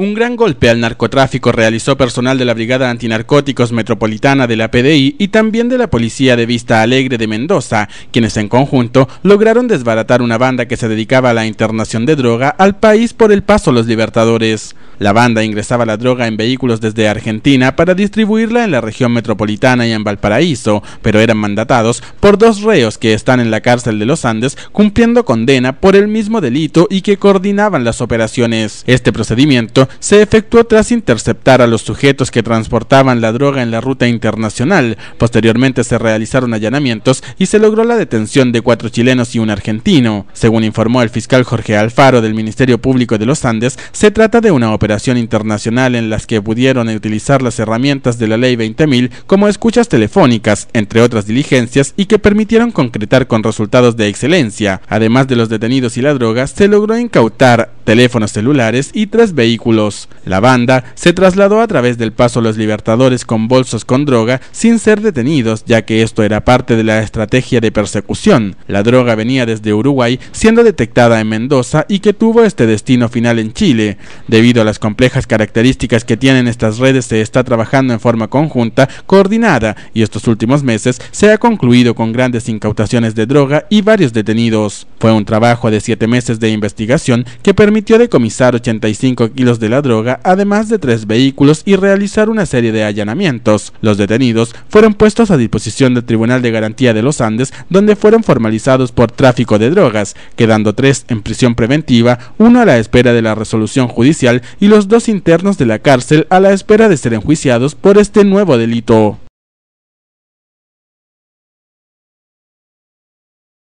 Un gran golpe al narcotráfico realizó personal de la Brigada Antinarcóticos Metropolitana de la PDI y también de la Policía de Vista Alegre de Mendoza, quienes en conjunto lograron desbaratar una banda que se dedicaba a la internación de droga al país por el paso Los Libertadores. La banda ingresaba la droga en vehículos desde Argentina para distribuirla en la región metropolitana y en Valparaíso, pero eran mandatados por dos reos que están en la cárcel de los Andes cumpliendo condena por el mismo delito y que coordinaban las operaciones. Este procedimiento se efectuó tras interceptar a los sujetos que transportaban la droga en la ruta internacional. Posteriormente se realizaron allanamientos y se logró la detención de cuatro chilenos y un argentino. Según informó el fiscal Jorge Alfaro del Ministerio Público de los Andes, se trata de una operación internacional en las que pudieron utilizar las herramientas de la Ley 20.000 como escuchas telefónicas, entre otras diligencias, y que permitieron concretar con resultados de excelencia. Además de los detenidos y la droga, se logró incautar teléfonos celulares y tres vehículos. La banda se trasladó a través del paso Los Libertadores con bolsos con droga sin ser detenidos, ya que esto era parte de la estrategia de persecución. La droga venía desde Uruguay, siendo detectada en Mendoza y que tuvo este destino final en Chile. Debido a las complejas características que tienen estas redes, se está trabajando en forma conjunta, coordinada, y estos últimos meses se ha concluido con grandes incautaciones de droga y varios detenidos. Fue un trabajo de siete meses de investigación que permitió de comisar 85 kilos de la droga, además de tres vehículos y realizar una serie de allanamientos. Los detenidos fueron puestos a disposición del Tribunal de Garantía de los Andes, donde fueron formalizados por tráfico de drogas, quedando tres en prisión preventiva, uno a la espera de la resolución judicial y los dos internos de la cárcel a la espera de ser enjuiciados por este nuevo delito.